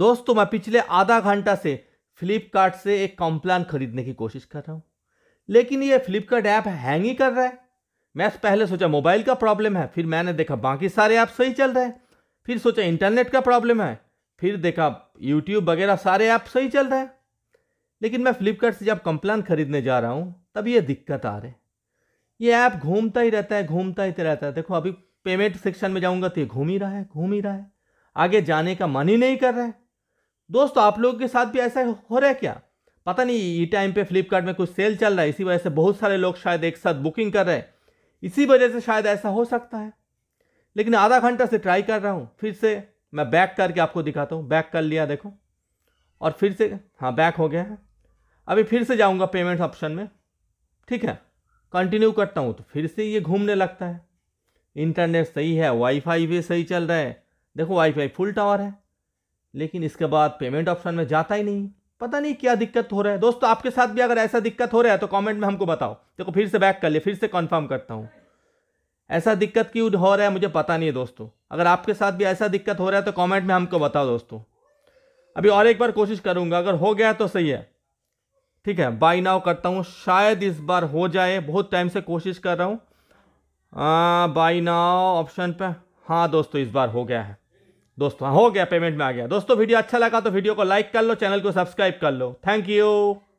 दोस्तों मैं पिछले आधा घंटा से फ्लिपकार्ट से एक कॉम्प्लान खरीदने की कोशिश कर रहा हूँ लेकिन ये फ्लिपकार्ट ऐप हैंग ही कर रहा है मैं पहले सोचा मोबाइल का प्रॉब्लम है फिर मैंने देखा बाकी सारे ऐप सही चल रहे हैं फिर सोचा इंटरनेट का प्रॉब्लम है फिर देखा यूट्यूब वगैरह सारे ऐप सही चल रहे हैं लेकिन मैं फ्लिपकार्ट से जब कंप्लान खरीदने जा रहा हूँ तब ये दिक्कत आ रही ये ऐप घूमता ही रहता है घूमता ही रहता है देखो अभी पेमेंट सेक्शन में जाऊँगा तो ये घूम ही रहा है घूम ही रहा है आगे जाने का मन ही नहीं कर रहा है दोस्तों आप लोगों के साथ भी ऐसा हो रहा है क्या पता नहीं ये टाइम पे फ्लिपकार्ट में कुछ सेल चल रहा है इसी वजह से बहुत सारे लोग शायद एक साथ बुकिंग कर रहे हैं इसी वजह से शायद ऐसा हो सकता है लेकिन आधा घंटा से ट्राई कर रहा हूँ फिर से मैं बैक करके आपको दिखाता हूँ बैक कर लिया देखो और फिर से हाँ बैक हो गया है अभी फिर से जाऊँगा पेमेंट ऑप्शन में ठीक है कंटिन्यू करता हूँ तो फिर से ये घूमने लगता है इंटरनेट सही है वाईफाई भी सही चल रहा है देखो वाईफाई फुल टावर है लेकिन इसके बाद पेमेंट ऑप्शन में जाता ही नहीं पता नहीं क्या दिक्कत हो रहा है दोस्तों आपके साथ भी अगर ऐसा दिक्कत हो रहा है तो कमेंट में हमको बताओ देखो फिर से बैक कर ले फिर से कंफर्म करता हूँ ऐसा दिक्कत क्यों हो रहा है मुझे पता नहीं है दोस्तों अगर आपके साथ भी ऐसा दिक्कत हो रहा है तो कमेंट में हमको बताओ दोस्तों अभी और एक बार कोशिश करूँगा अगर हो गया तो सही है ठीक है बाई नाव करता हूँ शायद इस बार हो जाए बहुत टाइम से कोशिश कर रहा हूँ बाई नाव ऑप्शन पर हाँ दोस्तों इस बार हो गया है दोस्तों हो गया पेमेंट में आ गया दोस्तों वीडियो अच्छा लगा तो वीडियो को लाइक कर लो चैनल को सब्सक्राइब कर लो थैंक यू